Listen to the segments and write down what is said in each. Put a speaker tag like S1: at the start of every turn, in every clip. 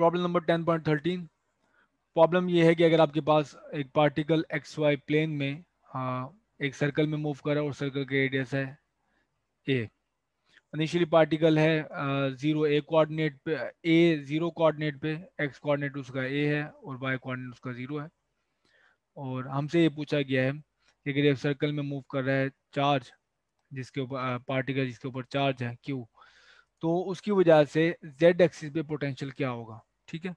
S1: problem number ten point thirteen problem ये है कि अगर आपके पास एक पार्टिकल एक्स वाई प्लेन में आ, हाँ, एक सर्कल में मूव करा और सर्कल के रेडियस है ए इनिशियली पार्टिकल है जीरो ए कोऑर्डिनेट पे ए जीरो कोऑर्डिनेट पे एक्स कोऑर्डिनेट उसका ए है और वाई कोऑर्डिनेट उसका जीरो है और हमसे ये पूछा गया है कि अगर सर्कल में मूव कर रहा है चार्ज जिसके ऊपर पार्टिकल जिसके ऊपर चार्ज है क्यू तो उसकी वजह से जेड एक्सिस पे पोटेंशियल क्या होगा ठीक है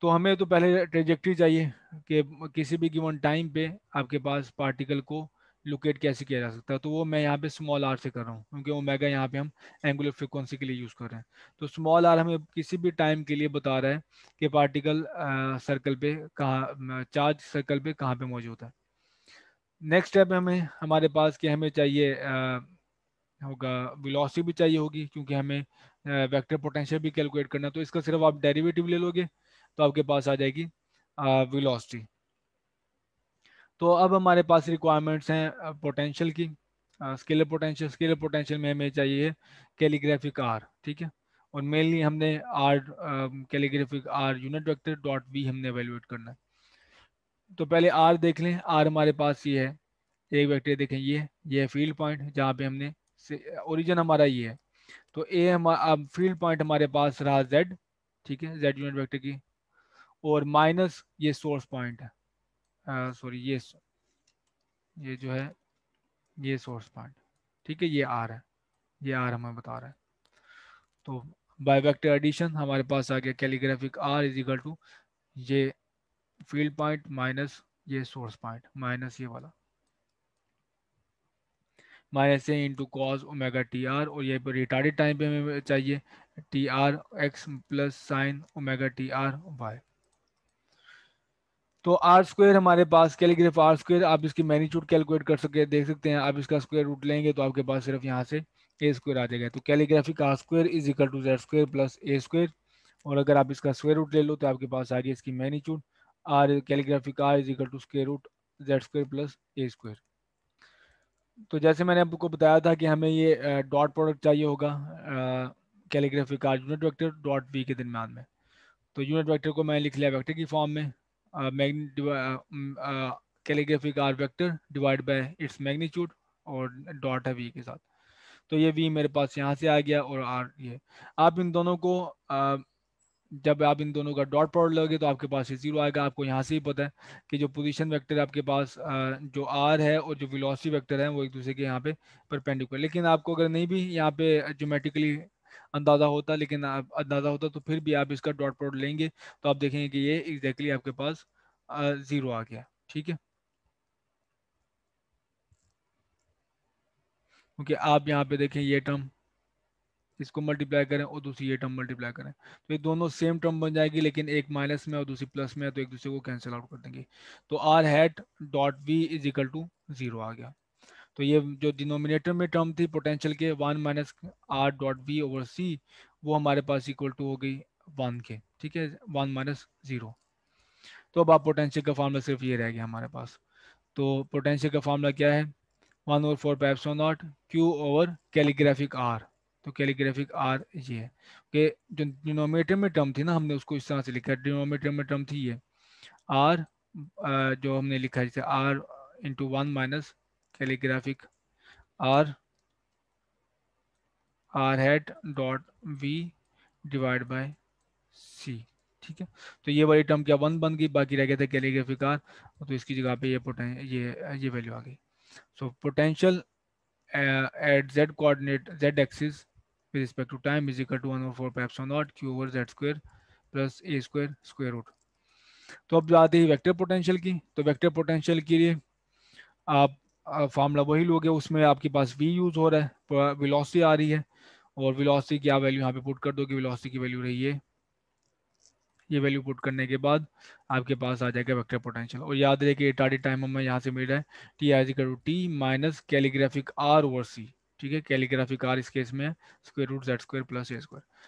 S1: तो हमें तो पहले ट्रेजेक्ट्री चाहिए कि किसी भी गिवन टाइम पे आपके पास पार्टिकल को लोकेट कैसे किया जा सकता है तो वो मैं यहाँ पे स्मॉल आर से कर रहा हूँ क्योंकि वो ओमेगा यहाँ पे हम एंगुलर फ्रिक्वेंसी के लिए यूज़ कर रहे हैं तो स्मॉल आर हमें किसी भी टाइम के लिए बता रहा है कि पार्टिकल सर्कल पे कहाँ चार्ज सर्कल पे कहाँ पे मौजूद है नेक्स्ट स्टेप हमें हमारे पास कि हमें चाहिए आ, होगा विलोसी भी चाहिए होगी क्योंकि हमें वेक्टर पोटेंशियल भी कैलकुलेट करना तो इसका सिर्फ आप डेरिवेटिव ले लोगे तो आपके पास आ जाएगी वेलोसिटी तो अब हमारे पास रिक्वायरमेंट्स हैं पोटेंशियल की स्केलर पोटेंशियल स्केलर पोटेंशियल में हमें चाहिए कैलीग्राफिक आर ठीक है और मेनली हमने r calligraphic r unit vector dot v हमने एवेल्यूएट करना है तो पहले आर देख लें आर हमारे पास ये है एक वेक्टर देखें ये ये फील्ड पॉइंट जहाँ पे हमने ओरिजिन हमारा ये है तो ए अब फील्ड पॉइंट हमारे पास रहा जेड ठीक है जेड यूनिट वेक्टर की और माइनस ये सोर्स पॉइंट सॉरी ये ये जो है ये सोर्स पॉइंट ठीक है ये आर है ये आर हमें बता रहा है तो बाय वेक्टर एडिशन हमारे पास आ गया calligraphic r is equal to ये फील्ड पॉइंट माइनस ये सोर्स पॉइंट माइनस ये वाला minus a into cos omega t r और ये रिटार्डेड टाइम पे हमें चाहिए t r x plus sine omega t r y तो आर स्क्वायर हमारे पास कैलीग्राफ आर स्क्वायर आप इसकी मैग्नीट्यूड कैलकुलेट कर सकते देख सकते हैं आप इसका स्क्वायर रूट लेंगे तो आपके पास सिर्फ यहाँ से ए स्क्वायर आ जाएगा तो calligraphic r square is equal to z square plus a square और अगर आप इसका स्क्वायर रूट ले लो तो आपके पास आ गई इसकी magnitude r calligraphic r is equal to square root z square plus a square तो जैसे मैंने आपको बताया था कि हमें ये डॉट प्रोडक्ट चाहिए होगा कैलीग्राफी का यूनिट वेक्टर डॉट वी के दरम्यान में तो यूनिट वेक्टर को मैंने लिख लिया वेक्टर की फॉर्म में कैलीग्राफी का r vector divide by its magnitude और डॉट है वी के साथ तो ये वी मेरे पास यहाँ से आ गया और आर ये आप इन दोनों को uh, जब आप इन दोनों का डॉट प्रोडक्ट लोगे तो आपके पास ये जीरो आएगा आपको यहाँ से ही पता है कि जो पोजीशन वेक्टर है आपके पास जो आर है और जो वेलोसिटी वेक्टर है वो एक दूसरे के यहाँ पे परपेंडिकुलर लेकिन आपको अगर नहीं भी यहाँ पे जोमेटिकली अंदाज़ा होता लेकिन अंदाज़ा होता तो फिर भी आप इसका डॉट प्रोडक्ट लेंगे तो आप देखेंगे कि ये एग्जैक्टली exactly आपके पास ज़ीरो आ गया ठीक है क्योंकि आप यहाँ पे देखें ये टर्म इसको मल्टीप्लाई करें और दूसरी ये टर्म मल्टीप्लाई करें तो ये दोनों सेम टर्म बन जाएगी लेकिन एक माइनस में और दूसरी प्लस में है तो एक दूसरे को कैंसिल आउट कर देंगे तो r hat dot v is equal to zero आ गया तो ये जो डिनोमिनेटर में टर्म थी पोटेंशियल के one minus r dot v over c वो हमारे पास इक्वल टू हो गई वन के ठीक है वन माइनस जीरो तो अब आप पोटेंशियल का फार्मूला सिर्फ ये रह गया हमारे पास तो पोटेंशियल का फार्मूला क्या है वन ओवर फोर पैप्सो naught q over calligraphic r तो कैलीग्राफिक आर ये है कि जो डिनोमीटर में टर्म थी ना हमने उसको इस तरह से लिखा डिनोमीटर में टर्म थी ये आर जो हमने लिखा जैसे r into one minus calligraphic r r head dot v divide by c ठीक है तो ये वाली टर्म क्या वन बन गई बाकी रह गया था कैलीग्राफिक आर तो इसकी जगह पे ये पोटें ये ये वैल्यू आ गई so potential at z coordinate z axis with respect to time is equal to 1 over 4 pi epsilon naught q over z square plus a square square root तो अब आते हैं वेक्टर पोटेंशियल की तो वेक्टर पोटेंशियल के लिए आप formula वही लोगे उसमें आपके पास वी यूज़ हो रहा है वेलोसिटी आ रही है और वेलोसिटी क्या वैल्यू यहाँ पे पुट कर दोगे वेलोसिटी की वैल्यू रही है ये वैल्यू पुट करने के बाद आपके पास आ जाएगा वेक्टर पोटेंशियल और याद रहे कि टार्डी टाइम हमें यहाँ से मिल रहा है टी आई जी to t minus calligraphic r over c ठीक है कैलीग्राफी कार इस केस में square root z square plus a square